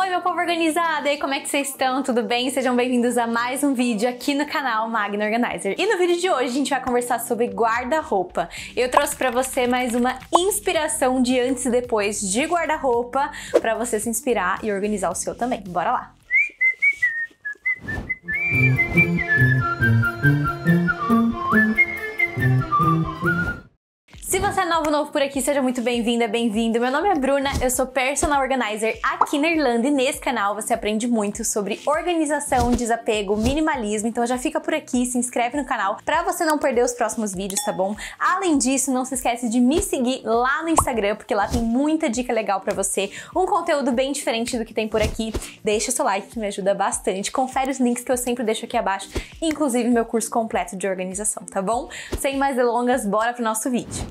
Oi, meu povo organizado! E aí, como é que vocês estão? Tudo bem? Sejam bem-vindos a mais um vídeo aqui no canal Magna Organizer. E no vídeo de hoje a gente vai conversar sobre guarda-roupa. Eu trouxe para você mais uma inspiração de antes e depois de guarda-roupa para você se inspirar e organizar o seu também. Bora lá! Música Se você é novo novo por aqui, seja muito bem-vinda, bem-vindo. Meu nome é Bruna, eu sou personal organizer aqui na Irlanda e nesse canal você aprende muito sobre organização, desapego, minimalismo. Então já fica por aqui, se inscreve no canal para você não perder os próximos vídeos, tá bom? Além disso, não se esquece de me seguir lá no Instagram, porque lá tem muita dica legal para você, um conteúdo bem diferente do que tem por aqui. Deixa o seu like que me ajuda bastante. Confere os links que eu sempre deixo aqui abaixo, inclusive meu curso completo de organização, tá bom? Sem mais delongas, bora pro nosso vídeo.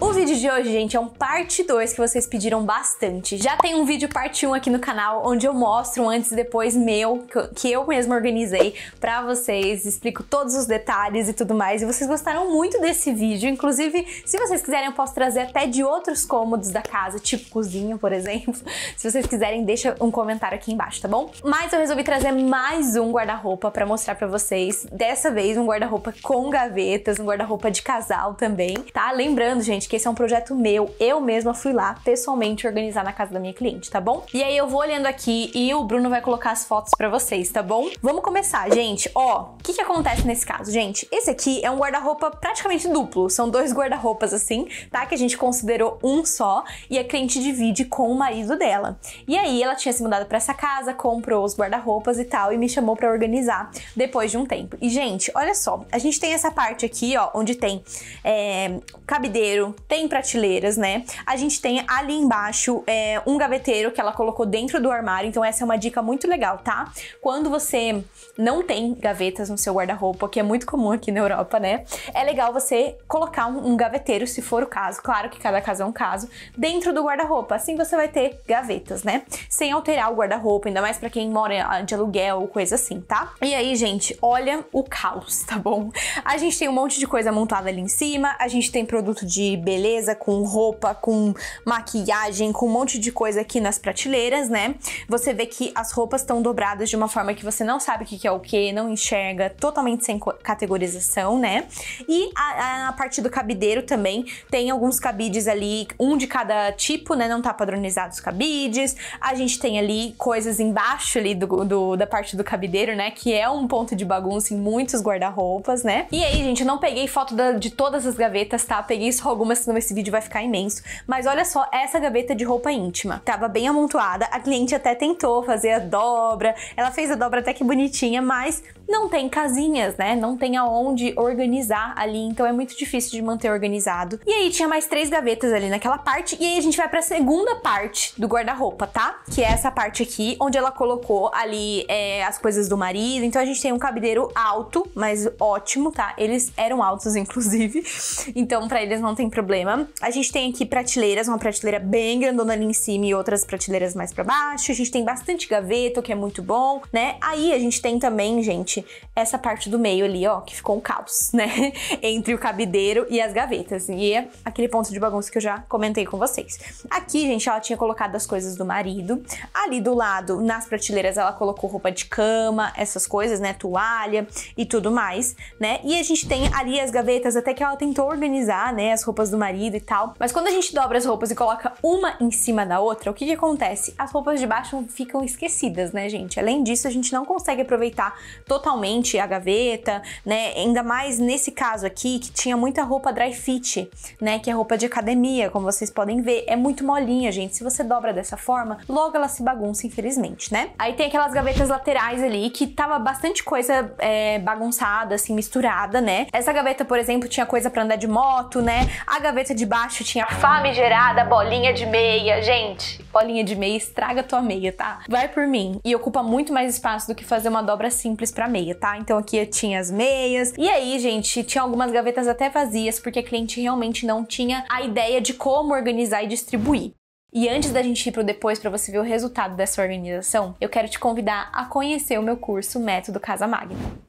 O vídeo de hoje, gente, é um parte 2 que vocês pediram bastante. Já tem um vídeo parte 1 um aqui no canal, onde eu mostro um antes e depois meu, que eu mesma organizei pra vocês, explico todos os detalhes e tudo mais. E vocês gostaram muito desse vídeo, inclusive, se vocês quiserem, eu posso trazer até de outros cômodos da casa, tipo cozinha, por exemplo. Se vocês quiserem, deixa um comentário aqui embaixo, tá bom? Mas eu resolvi trazer mais um guarda-roupa pra mostrar pra vocês. Dessa vez, um guarda-roupa com gavetas, um guarda-roupa de casal também, tá? Lembrando, gente, gente, que esse é um projeto meu, eu mesma fui lá pessoalmente organizar na casa da minha cliente, tá bom? E aí eu vou olhando aqui e o Bruno vai colocar as fotos para vocês, tá bom? Vamos começar, gente. Ó, o que que acontece nesse caso, gente? Esse aqui é um guarda-roupa praticamente duplo, são dois guarda-roupas assim, tá? Que a gente considerou um só e a cliente divide com o marido dela. E aí ela tinha se mudado para essa casa, comprou os guarda-roupas e tal e me chamou para organizar depois de um tempo. E gente, olha só, a gente tem essa parte aqui, ó, onde tem é, cabideiro, tem prateleiras, né? A gente tem ali embaixo é, um gaveteiro que ela colocou dentro do armário, então essa é uma dica muito legal, tá? Quando você não tem gavetas no seu guarda-roupa, que é muito comum aqui na Europa, né? É legal você colocar um, um gaveteiro, se for o caso, claro que cada caso é um caso, dentro do guarda-roupa. Assim você vai ter gavetas, né? Sem alterar o guarda-roupa, ainda mais para quem mora ah, de aluguel ou coisa assim, tá? E aí, gente, olha o caos, tá bom? A gente tem um monte de coisa montada ali em cima, a gente tem produto de beleza, com roupa, com maquiagem, com um monte de coisa aqui nas prateleiras, né? Você vê que as roupas estão dobradas de uma forma que você não sabe o que é o que, não enxerga, totalmente sem categorização, né? E a, a parte do cabideiro também tem alguns cabides ali, um de cada tipo, né? Não tá padronizado os cabides. A gente tem ali coisas embaixo ali do, do da parte do cabideiro, né? Que é um ponto de bagunça em muitos guarda-roupas, né? E aí, gente, eu não peguei foto da, de todas as gavetas, tá? Peguei só algumas alguma, senão esse vídeo vai ficar imenso. Mas olha só essa gaveta de roupa íntima. Tava bem amontoada, a cliente até tentou fazer a dobra, ela fez a dobra até que bonitinha, mas não tem casinhas, né? Não tem aonde organizar ali, então é muito difícil de manter organizado. E aí tinha mais três gavetas ali naquela parte, e aí a gente vai para a segunda parte do guarda-roupa, tá? Que é essa parte aqui, onde ela colocou ali é, as coisas do marido. Então a gente tem um cabideiro alto, mas ótimo, tá? Eles eram altos, inclusive, então para eles não tem problema. A gente tem aqui prateleiras, uma prateleira bem grandona ali em cima e outras prateleiras mais para baixo. A gente tem bastante gaveta, o que é muito bom, né? Aí a gente tem também, gente, essa parte do meio ali, ó, que ficou um caos, né? Entre o cabideiro e as gavetas. E é aquele ponto de bagunça que eu já comentei com vocês. Aqui, gente, ela tinha colocado as coisas do marido. Ali do lado, nas prateleiras, ela colocou roupa de cama, essas coisas, né? Toalha e tudo mais, né? E a gente tem ali as gavetas, até que ela tentou organizar, né? As roupas do marido e tal. Mas quando a gente dobra as roupas e coloca uma em cima da outra, o que que acontece? As roupas de baixo ficam esquecidas, né, gente? Além disso, a gente não consegue aproveitar totalmente totalmente a gaveta, né? Ainda mais nesse caso aqui que tinha muita roupa dry fit, né? Que é roupa de academia, como vocês podem ver, é muito molinha, gente. Se você dobra dessa forma, logo ela se bagunça, infelizmente, né? Aí tem aquelas gavetas laterais ali que tava bastante coisa é, bagunçada, assim, misturada, né? Essa gaveta, por exemplo, tinha coisa para andar de moto, né? A gaveta de baixo tinha famigerada bolinha de meia, gente colinha de meia, estraga tua meia, tá? Vai por mim. E ocupa muito mais espaço do que fazer uma dobra simples pra meia, tá? Então aqui eu tinha as meias. E aí, gente, tinha algumas gavetas até vazias, porque a cliente realmente não tinha a ideia de como organizar e distribuir. E antes da gente ir pro depois para você ver o resultado dessa organização, eu quero te convidar a conhecer o meu curso Método Casa Magna.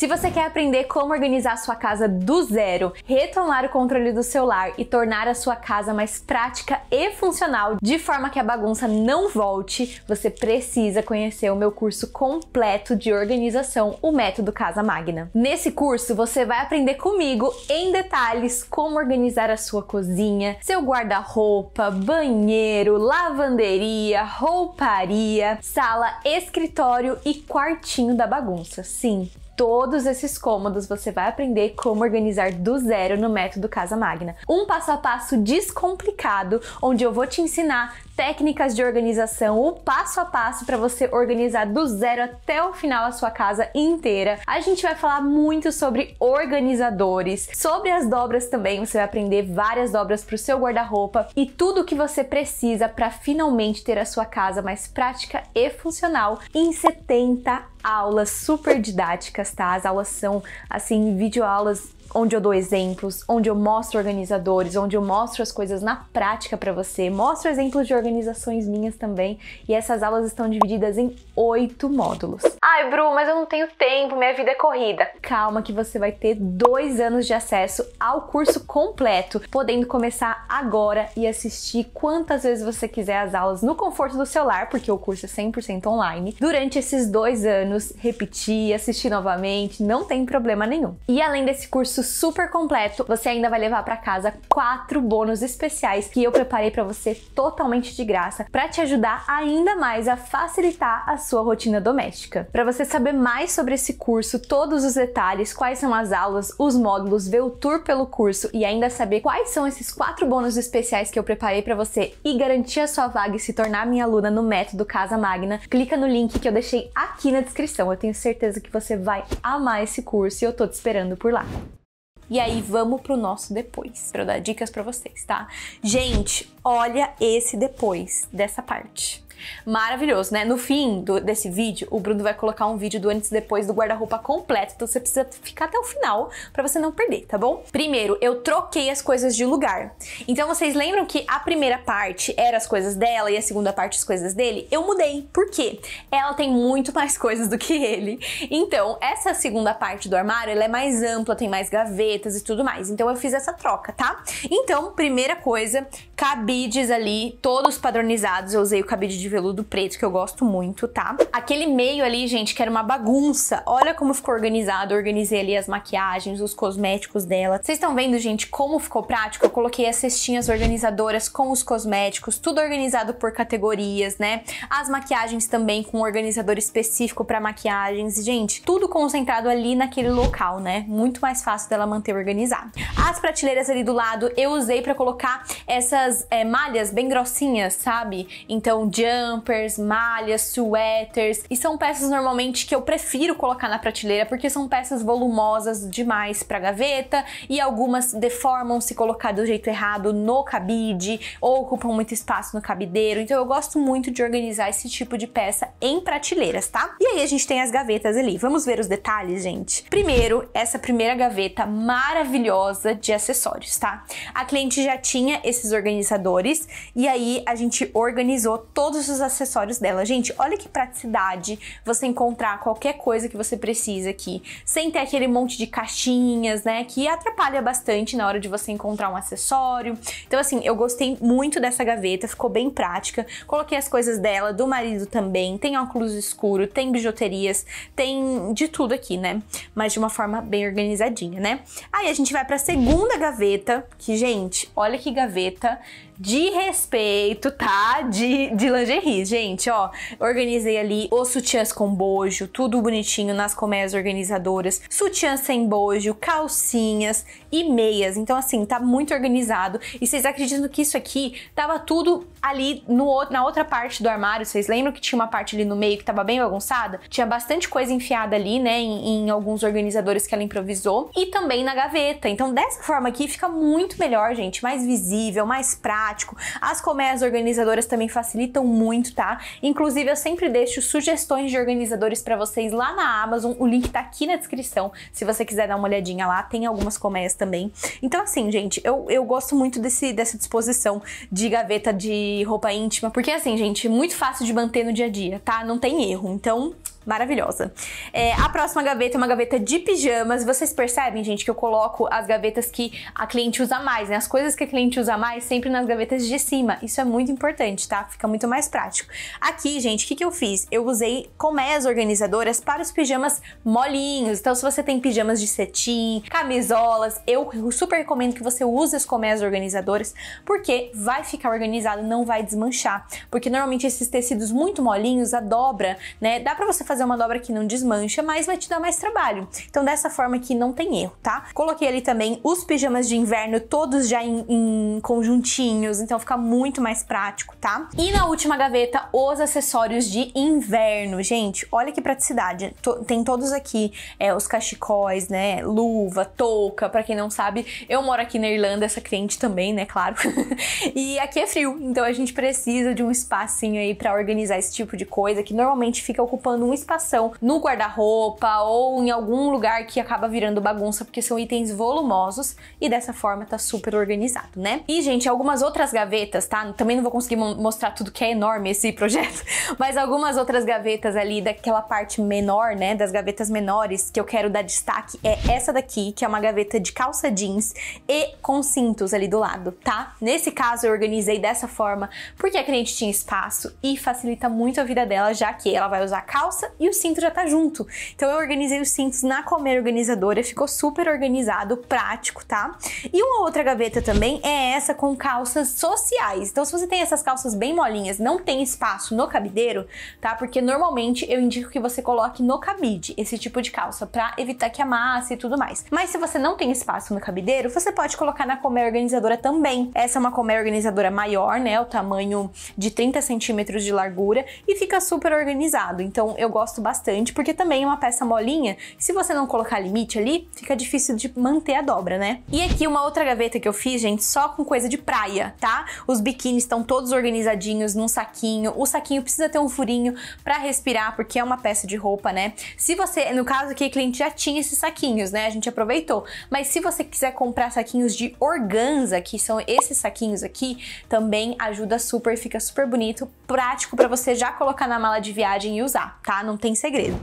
Se você quer aprender como organizar sua casa do zero, retomar o controle do seu lar e tornar a sua casa mais prática e funcional, de forma que a bagunça não volte, você precisa conhecer o meu curso completo de organização, o Método Casa Magna. Nesse curso, você vai aprender comigo em detalhes como organizar a sua cozinha, seu guarda-roupa, banheiro, lavanderia, rouparia, sala, escritório e quartinho da bagunça. Sim, todos esses cômodos você vai aprender como organizar do zero no método Casa Magna. Um passo a passo descomplicado, onde eu vou te ensinar técnicas de organização, o passo a passo para você organizar do zero até o final a sua casa inteira. A gente vai falar muito sobre organizadores, sobre as dobras também, você vai aprender várias dobras para o seu guarda-roupa e tudo o que você precisa para finalmente ter a sua casa mais prática e funcional em 70 aulas super didáticas, tá? As aulas são, assim, videoaulas onde eu dou exemplos, onde eu mostro organizadores, onde eu mostro as coisas na prática para você, mostro exemplos de organizações minhas também, e essas aulas estão divididas em oito módulos. Ai, Bru, mas eu não tenho tempo, minha vida é corrida. Calma que você vai ter dois anos de acesso ao curso completo, podendo começar agora e assistir quantas vezes você quiser as aulas no conforto do celular, porque o curso é 100% online, durante esses dois anos, repetir, assistir novamente, não tem problema nenhum. E além desse curso curso super completo, você ainda vai levar para casa quatro bônus especiais que eu preparei para você totalmente de graça, para te ajudar ainda mais a facilitar a sua rotina doméstica. Para você saber mais sobre esse curso, todos os detalhes, quais são as aulas, os módulos, ver o tour pelo curso e ainda saber quais são esses quatro bônus especiais que eu preparei para você e garantir a sua vaga e se tornar minha aluna no método Casa Magna, clica no link que eu deixei aqui na descrição. Eu tenho certeza que você vai amar esse curso e eu tô te esperando por lá. E aí vamos pro nosso depois, para dar dicas para vocês, tá? Gente, olha esse depois dessa parte. Maravilhoso, né? No fim do, desse vídeo, o Bruno vai colocar um vídeo do antes e depois do guarda-roupa completo, então você precisa ficar até o final para você não perder, tá bom? Primeiro, eu troquei as coisas de lugar. Então vocês lembram que a primeira parte era as coisas dela e a segunda parte as coisas dele? Eu mudei, porque ela tem muito mais coisas do que ele. Então, essa segunda parte do armário, ela é mais ampla, tem mais gavetas e tudo mais. Então eu fiz essa troca, tá? Então, primeira coisa, cabides ali, todos padronizados, eu usei o cabide de veludo preto, que eu gosto muito, tá? Aquele meio ali, gente, que era uma bagunça. Olha como ficou organizado. Eu organizei ali as maquiagens, os cosméticos dela. Vocês estão vendo, gente, como ficou prático? Eu coloquei as cestinhas organizadoras com os cosméticos, tudo organizado por categorias, né? As maquiagens também com um organizador específico para maquiagens. Gente, tudo concentrado ali naquele local, né? Muito mais fácil dela manter organizado. As prateleiras ali do lado eu usei para colocar essas é, malhas bem grossinhas, sabe? Então, jump, jumpers, malhas, suéteres, e são peças normalmente que eu prefiro colocar na prateleira porque são peças volumosas demais para gaveta e algumas deformam se colocar do jeito errado no cabide ou ocupam muito espaço no cabideiro. Então eu gosto muito de organizar esse tipo de peça em prateleiras, tá? E aí a gente tem as gavetas ali. Vamos ver os detalhes, gente. Primeiro, essa primeira gaveta maravilhosa de acessórios, tá? A cliente já tinha esses organizadores e aí a gente organizou todos os acessórios dela. Gente, olha que praticidade você encontrar qualquer coisa que você precisa aqui, sem ter aquele monte de caixinhas, né, que atrapalha bastante na hora de você encontrar um acessório. Então assim, eu gostei muito dessa gaveta, ficou bem prática. Coloquei as coisas dela, do marido também, tem óculos escuro, tem bijuterias, tem de tudo aqui, né? Mas de uma forma bem organizadinha, né? Aí a gente vai para a segunda gaveta, que gente, olha que gaveta de respeito, tá? De, de lingerie. Gente, ó, organizei ali os sutiãs com bojo, tudo bonitinho nas colmeias organizadoras, sutiãs sem bojo, calcinhas e meias. Então, assim, tá muito organizado. E vocês acreditam que isso aqui tava tudo ali no, na outra parte do armário? Vocês lembram que tinha uma parte ali no meio que tava bem bagunçada? Tinha bastante coisa enfiada ali, né? Em, em alguns organizadores que ela improvisou. E também na gaveta. Então, dessa forma aqui fica muito melhor, gente. Mais visível, mais prático prático. As colmeias organizadoras também facilitam muito, tá? Inclusive, eu sempre deixo sugestões de organizadores para vocês lá na Amazon. O link tá aqui na descrição, se você quiser dar uma olhadinha lá. Tem algumas colmeias também. Então, assim, gente, eu, eu gosto muito desse, dessa disposição de gaveta de roupa íntima, porque, assim, gente, é muito fácil de manter no dia a dia, tá? Não tem erro. Então, maravilhosa. É, a próxima gaveta é uma gaveta de pijamas. Vocês percebem, gente, que eu coloco as gavetas que a cliente usa mais, né? As coisas que a cliente usa mais sempre nas gavetas de cima. Isso é muito importante, tá? Fica muito mais prático. Aqui, gente, o que, que eu fiz? Eu usei colmeias organizadoras para os pijamas molinhos. Então, se você tem pijamas de cetim, camisolas, eu super recomendo que você use as colmeias organizadoras, porque vai ficar organizado, não vai desmanchar. Porque normalmente esses tecidos muito molinhos, a dobra, né? Dá para você fazer fazer uma dobra que não desmancha, mas vai te dar mais trabalho. Então, dessa forma aqui não tem erro, tá? Coloquei ali também os pijamas de inverno, todos já em, em conjuntinhos, então fica muito mais prático, tá? E na última gaveta, os acessórios de inverno. Gente, olha que praticidade. tem todos aqui é, os cachecóis, né? Luva, touca, pra quem não sabe, eu moro aqui na Irlanda, essa cliente também, né? Claro. e aqui é frio, então a gente precisa de um espacinho aí para organizar esse tipo de coisa que normalmente fica ocupando um no guarda-roupa ou em algum lugar que acaba virando bagunça, porque são itens volumosos e dessa forma tá super organizado, né? E, gente, algumas outras gavetas, tá? Também não vou conseguir mostrar tudo que é enorme esse projeto, mas algumas outras gavetas ali daquela parte menor, né? Das gavetas menores que eu quero dar destaque é essa daqui, que é uma gaveta de calça jeans e com cintos ali do lado, tá? Nesse caso, eu organizei dessa forma porque a cliente tinha espaço e facilita muito a vida dela, já que ela vai usar calça e o cinto já tá junto. Então eu organizei os cintos na Comer Organizadora, ficou super organizado, prático, tá? E uma outra gaveta também é essa com calças sociais. Então se você tem essas calças bem molinhas, não tem espaço no cabideiro, tá? Porque normalmente eu indico que você coloque no cabide esse tipo de calça para evitar que amasse e tudo mais. Mas se você não tem espaço no cabideiro, você pode colocar na Comer Organizadora também. Essa é uma Comer Organizadora maior, né? O tamanho de 30 centímetros de largura e fica super organizado. Então eu gosto gosto bastante, porque também é uma peça molinha, se você não colocar limite ali, fica difícil de manter a dobra, né? E aqui uma outra gaveta que eu fiz, gente, só com coisa de praia, tá? Os biquínis estão todos organizadinhos num saquinho, o saquinho precisa ter um furinho para respirar, porque é uma peça de roupa, né? Se você, no caso aqui, a cliente já tinha esses saquinhos, né? A gente aproveitou. Mas se você quiser comprar saquinhos de organza, que são esses saquinhos aqui, também ajuda super, fica super bonito, prático para você já colocar na mala de viagem e usar, tá? não tem segredo.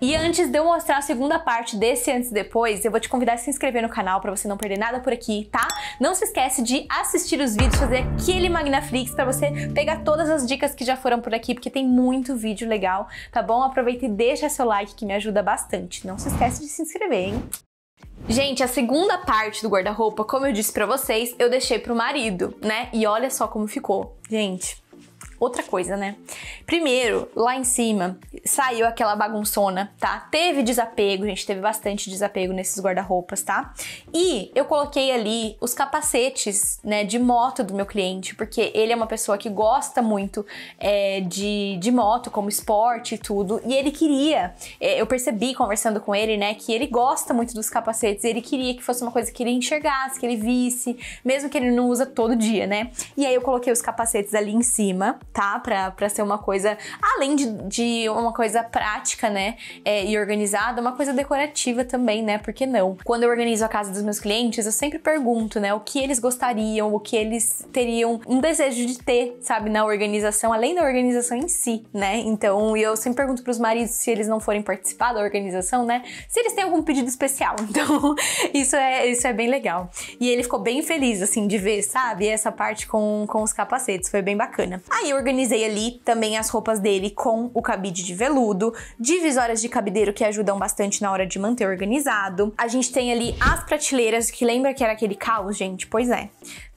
E antes de eu mostrar a segunda parte desse antes e depois, eu vou te convidar a se inscrever no canal para você não perder nada por aqui, tá? Não se esquece de assistir os vídeos, fazer aquele Magnaflix para você pegar todas as dicas que já foram por aqui, porque tem muito vídeo legal, tá bom? Aproveita e deixa seu like que me ajuda bastante. Não se esquece de se inscrever, hein? Gente, a segunda parte do guarda-roupa, como eu disse para vocês, eu deixei pro marido, né? E olha só como ficou. Gente, outra coisa, né? Primeiro, lá em cima saiu aquela bagunçona, tá? Teve desapego, gente teve bastante desapego nesses guarda-roupas, tá? E eu coloquei ali os capacetes, né, de moto do meu cliente, porque ele é uma pessoa que gosta muito é, de, de moto como esporte e tudo, e ele queria, é, eu percebi conversando com ele, né, que ele gosta muito dos capacetes, ele queria que fosse uma coisa que ele enxergasse, que ele visse, mesmo que ele não usa todo dia, né? E aí eu coloquei os capacetes ali em cima, tá? Pra, pra ser uma coisa, além de, de uma coisa prática, né? É, e organizada, uma coisa decorativa também, né? Por que não? Quando eu organizo a casa dos meus clientes, eu sempre pergunto, né? O que eles gostariam, o que eles teriam um desejo de ter, sabe? Na organização, além da organização em si, né? Então, eu sempre pergunto pros maridos se eles não forem participar da organização, né? Se eles têm algum pedido especial. Então, isso é, isso é bem legal. E ele ficou bem feliz, assim, de ver, sabe? Essa parte com, com os capacetes. Foi bem bacana. Aí, eu organizei ali também as roupas dele com o cabide de veludo, divisórias de cabideiro que ajudam bastante na hora de manter organizado. A gente tem ali as prateleiras, que lembra que era aquele caos, gente? Pois é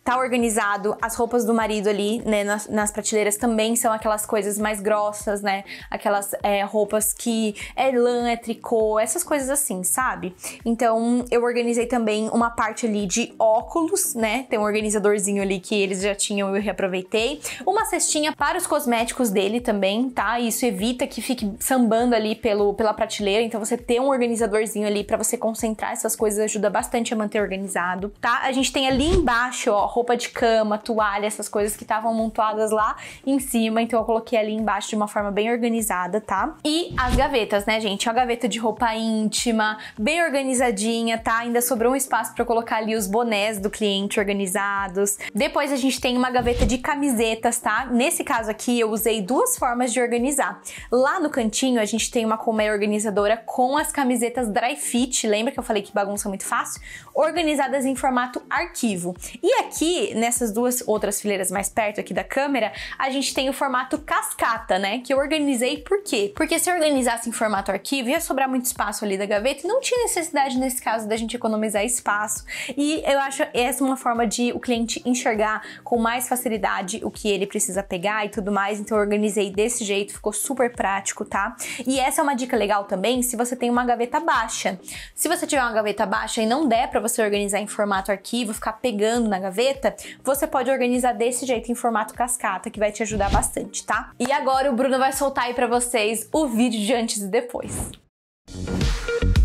tá organizado, as roupas do marido ali, né, nas, nas prateleiras também são aquelas coisas mais grossas, né? Aquelas é, roupas que é lã, é tricô, essas coisas assim, sabe? Então eu organizei também uma parte ali de óculos, né? Tem um organizadorzinho ali que eles já tinham e eu reaproveitei. Uma cestinha para os cosméticos dele também, tá? Isso evita que fique sambando ali pelo, pela prateleira, então você ter um organizadorzinho ali para você concentrar essas coisas ajuda bastante a manter organizado, tá? A gente tem ali embaixo, ó, roupa de cama, toalha, essas coisas que estavam amontoadas lá em cima. Então eu coloquei ali embaixo de uma forma bem organizada, tá? E as gavetas, né, gente? É a gaveta de roupa íntima, bem organizadinha, tá? Ainda sobrou um espaço para colocar ali os bonés do cliente organizados. Depois a gente tem uma gaveta de camisetas, tá? Nesse caso aqui eu usei duas formas de organizar. Lá no cantinho a gente tem uma colmeia é organizadora com as camisetas dry fit. Lembra que eu falei que bagunça é muito fácil? Organizadas em formato arquivo. E aqui nessas duas outras fileiras mais perto aqui da câmera, a gente tem o formato cascata, né? Que eu organizei por quê? Porque se eu organizasse em formato arquivo, ia sobrar muito espaço ali da gaveta e não tinha necessidade nesse caso da gente economizar espaço. E eu acho essa uma forma de o cliente enxergar com mais facilidade o que ele precisa pegar e tudo mais. Então eu organizei desse jeito, ficou super prático, tá? E essa é uma dica legal também se você tem uma gaveta baixa. Se você tiver uma gaveta baixa e não der para você organizar em formato arquivo, ficar pegando na gaveta, você pode organizar desse jeito em formato cascata, que vai te ajudar bastante, tá? E agora o Bruno vai soltar aí para vocês o vídeo de antes e depois. Música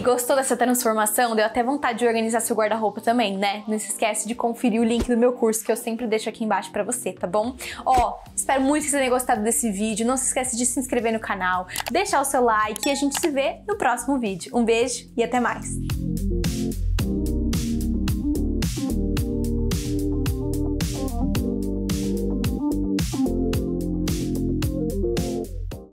gostou dessa transformação? Deu até vontade de organizar seu guarda-roupa também, né? Não se esquece de conferir o link do meu curso que eu sempre deixo aqui embaixo para você, tá bom? Ó, espero muito que você tenha gostado desse vídeo. Não se esquece de se inscrever no canal, deixar o seu like e a gente se vê no próximo vídeo. Um beijo e até mais.